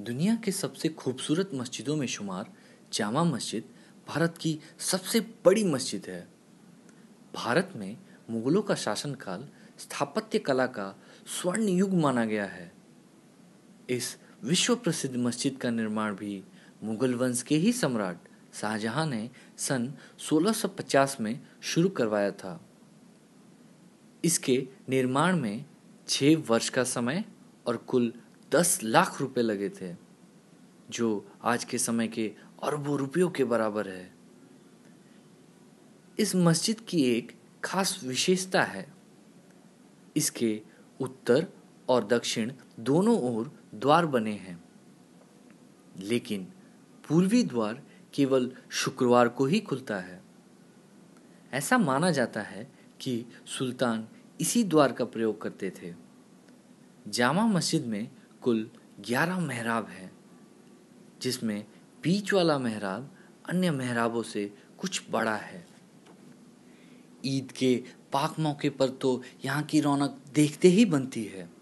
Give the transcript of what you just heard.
दुनिया के सबसे खूबसूरत मस्जिदों में शुमार जामा मस्जिद भारत की सबसे बड़ी मस्जिद है भारत में मुगलों का शासनकाल स्थापत्य कला का स्वर्ण युग माना गया है इस विश्व प्रसिद्ध मस्जिद का निर्माण भी मुगल वंश के ही सम्राट शाहजहां ने सन 1650 में शुरू करवाया था इसके निर्माण में छः वर्ष का समय और कुल दस लाख रुपए लगे थे जो आज के समय के अरबों रुपयों के बराबर है इस मस्जिद की एक खास विशेषता है इसके उत्तर और दक्षिण दोनों ओर द्वार बने हैं लेकिन पूर्वी द्वार केवल शुक्रवार को ही खुलता है ऐसा माना जाता है कि सुल्तान इसी द्वार का प्रयोग करते थे जामा मस्जिद में कुल ग्यारह महराब हैं जिसमें बीच वाला महराब अन्य महराबों से कुछ बड़ा है ईद के पाक मौके पर तो यहाँ की रौनक देखते ही बनती है